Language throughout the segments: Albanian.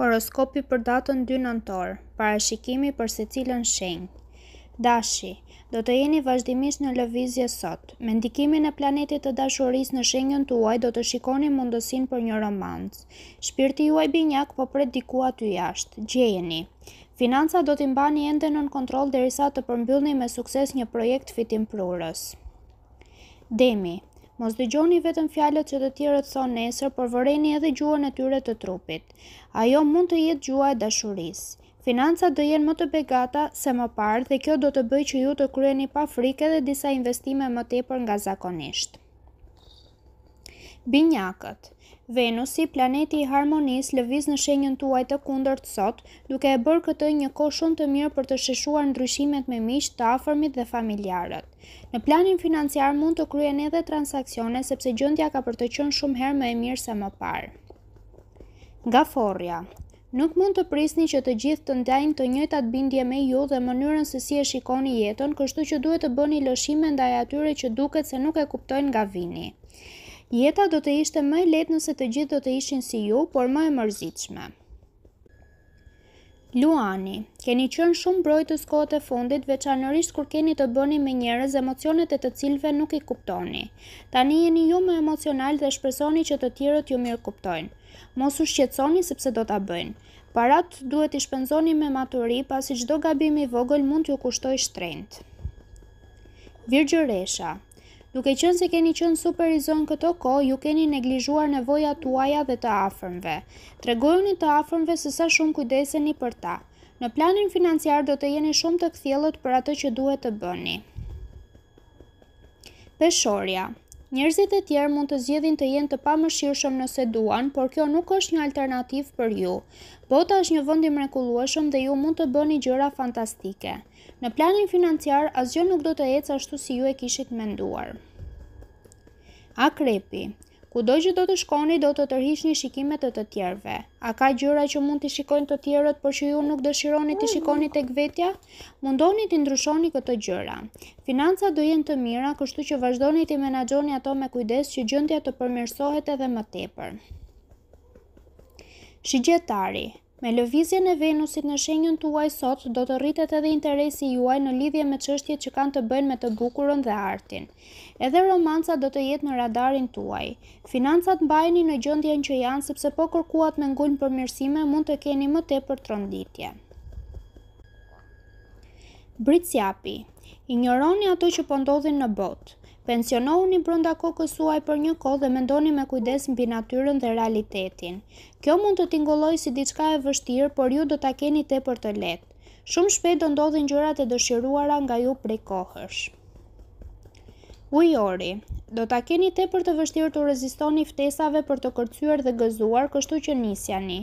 Horoskopi për datën 2 nëntor, parashikimi për se cilën shenjë. Dashi, do të jeni vazhdimisht në lëvizje sot. Me ndikimin e planetit të dashuris në shenjën tuaj, do të shikoni mundësin për një romans. Shpirti juaj binjak po pret diku aty jashtë, gjejeni. Financa do t'i mbani ende nën kontrol dhe risa të përmbyllni me sukses një projekt fitim prurës. Demi, Mos dëgjoni vetëm fjalët që të të thonë nesër, por vëreni edhe gjuën e tyre të trupit. Ajo mund të jetë gjua e dashurisë. Financa do jenë më të begata se më parë dhe kjo do të bëjë që ju të kryeni pa frike dhe disa investime më tepër nga zakonisht. Binjakët Venusi, planeti i harmonis, lëviz në shenjën tuaj të kundërt të sot, duke e bërë këtë një ko shumë të mirë për të sheshuar ndryshimet me mish, të afërmit dhe familjarët. Në planin financiar mund të kryen edhe transakcione, sepse gjëndja ka për të qënë shumë herë më e mirë se më parë. Nga forja Nuk mund të prisni që të gjithë të ndajnë të njëjtat bindje me ju dhe mënyrën se si e shikoni jetën, kështu që duhet të bëni lëshime ndaj atyre që duket se nuk e kuptojnë nga vini. Jeta do të ishte më e lehtë nëse të gjithë do të ishin si ju, por më e mërzitshme. Luani, keni qenë shumë mbrojtës kohët e fundit, veçanërisht kur keni të bëni me njerëz emocionet e të cilëve nuk i kuptoni. Tani jeni ju më emocional dhe shpresoni që të tjerët ju mirë kuptojnë. Mos u shqetësoni sepse do ta bëjnë. Parat duhet i shpenzoni me maturi pasi çdo gabim i vogël mund t'ju kushtojë shtrenjt. Virgjëresha, Duke qënë se keni qënë superizon këto ko, ju keni neglizhuar nevoja tuaja dhe të afërmve. Tregojuni të afërmve se sa shumë kujdeseni për ta. Në planin financiar do të jeni shumë të kthjellët për atë që duhet të bëni. Peshorja Njerëzit e tjerë mund të zgjedhin të jenë të pamëshirshëm nëse duan, por kjo nuk është një alternativë për ju. Bota është një vend i mrekullueshëm dhe ju mund të bëni gjëra fantastike. Në planin financiar asgjë nuk do të ecë ashtu si ju e kishit menduar. Akrepi ku do që do të shkoni do të tërhish një shikimet të të tjerve. A ka gjyra që mund të shikojnë të tjerët, por që ju nuk dëshironi të shikoni të gvetja? Mundoni të ndryshoni këtë gjyra. Financa do jenë të mira, kështu që vazhdoni të menagjoni ato me kujdes që gjëndja të përmirsohet edhe më tepër. Shigjetari, Me lëvizjen e Venusit në shenjën tuaj sot, do të rritet edhe interesi juaj në lidhje me qështje që kanë të bëjnë me të bukurën dhe artin. Edhe romanca do të jetë në radarin tuaj. Financat mbajni në gjëndjen që janë, sepse po kërkuat me ngullën përmirësime mund të keni më te për tronditje. Britës japi Ignoroni ato që pëndodhin po në botë. Pensionohuni brënda kokës suaj për një kohë dhe mendoni me kujdes mbi natyrën dhe realitetin. Kjo mund të tingoloj si diçka e vështirë, por ju do të keni te për të letë. Shumë shpet do ndodhin gjërat e dëshiruara nga ju prej kohësh. Ujori, Do ta keni te për të vështirë të rezistoni ftesave për të kërcyer dhe gëzuar, kështu që nisjani.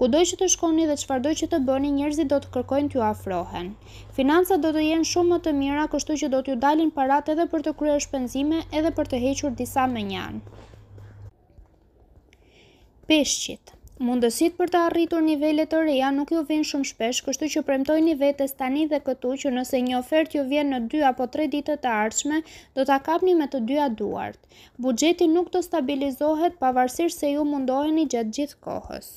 Kudo që të shkoni dhe çfarëdo që të bëni, njerëzit do të kërkojnë t'ju afrohen. Financat do të jenë shumë më të mira, kështu që do t'ju dalin paratë edhe për të kryer shpenzime, edhe për të hequr disa mënjan. Peshqit. Mundësit për të arritur nivellet të reja nuk ju vinë shumë shpesh, kështu që premtoj një vetës tani dhe këtu që nëse një ofert ju vjen në 2 apo 3 ditët të arshme, do të kapni me të 2 a duart. Bugjeti nuk të stabilizohet pavarësir se ju mundoheni gjatë gjithë kohës.